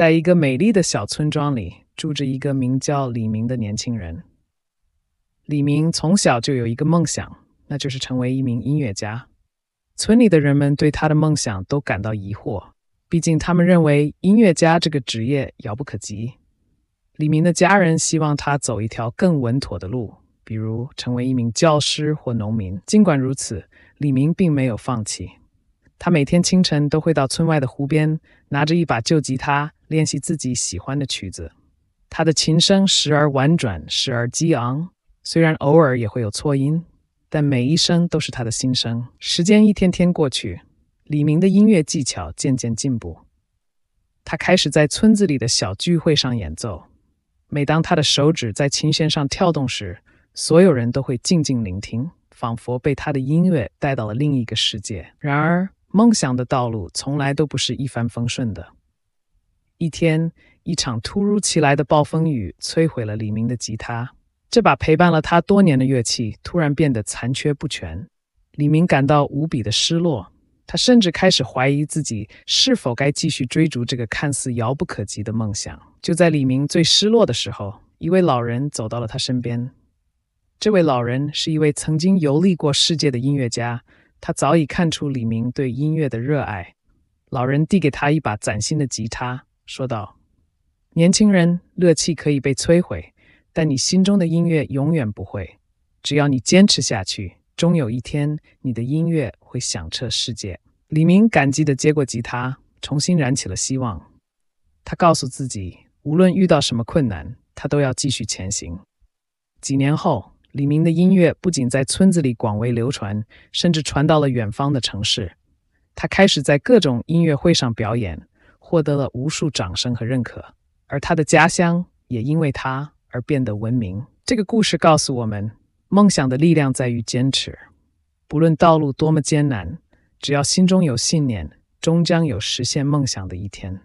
在一个美丽的小村庄里，住着一个名叫李明的年轻人。李明从小就有一个梦想，那就是成为一名音乐家。村里的人们对他的梦想都感到疑惑，毕竟他们认为音乐家这个职业遥不可及。李明的家人希望他走一条更稳妥的路，比如成为一名教师或农民。尽管如此，李明并没有放弃。他每天清晨都会到村外的湖边，拿着一把旧吉他。练习自己喜欢的曲子，他的琴声时而婉转，时而激昂。虽然偶尔也会有错音，但每一声都是他的心声。时间一天天过去，李明的音乐技巧渐渐进步。他开始在村子里的小聚会上演奏。每当他的手指在琴弦上跳动时，所有人都会静静聆听，仿佛被他的音乐带到了另一个世界。然而，梦想的道路从来都不是一帆风顺的。一天，一场突如其来的暴风雨摧毁了李明的吉他。这把陪伴了他多年的乐器突然变得残缺不全，李明感到无比的失落。他甚至开始怀疑自己是否该继续追逐这个看似遥不可及的梦想。就在李明最失落的时候，一位老人走到了他身边。这位老人是一位曾经游历过世界的音乐家，他早已看出李明对音乐的热爱。老人递给他一把崭新的吉他。说道：“年轻人，乐器可以被摧毁，但你心中的音乐永远不会。只要你坚持下去，终有一天，你的音乐会响彻世界。”李明感激地接过吉他，重新燃起了希望。他告诉自己，无论遇到什么困难，他都要继续前行。几年后，李明的音乐不仅在村子里广为流传，甚至传到了远方的城市。他开始在各种音乐会上表演。获得了无数掌声和认可，而他的家乡也因为他而变得文明。这个故事告诉我们，梦想的力量在于坚持，不论道路多么艰难，只要心中有信念，终将有实现梦想的一天。